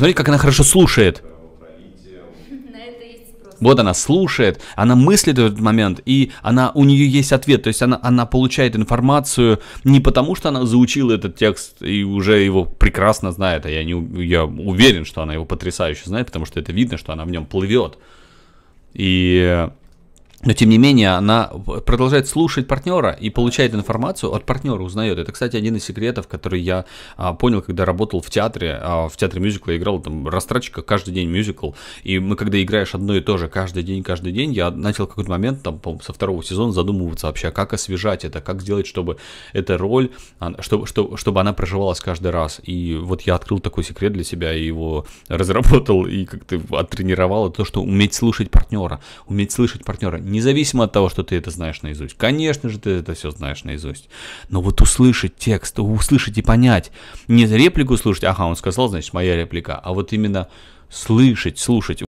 Посмотрите, как она хорошо слушает. Вот она слушает, она мыслит в этот момент, и она, у нее есть ответ. То есть она, она получает информацию не потому, что она заучила этот текст и уже его прекрасно знает, а я, не, я уверен, что она его потрясающе знает, потому что это видно, что она в нем плывет. И э, но тем не менее, она продолжает слушать партнера и получает информацию от партнера, узнает. Это, кстати, один из секретов, который я а, понял, когда работал в театре. А, в театре мюзикла играл там растратчика каждый день мюзикл. И мы, когда играешь одно и то же каждый день, каждый день, я начал какой-то момент, там, со второго сезона задумываться вообще, а как освежать это, как сделать, чтобы эта роль, чтобы, чтобы, чтобы она проживалась каждый раз. И вот я открыл такой секрет для себя, и его разработал, и как-то оттренировал. Это то, что уметь слушать партнера, уметь слышать партнера Независимо от того, что ты это знаешь наизусть. Конечно же, ты это все знаешь наизусть. Но вот услышать текст, услышать и понять. Не реплику слушать, ага, он сказал, значит, моя реплика. А вот именно слышать, слушать.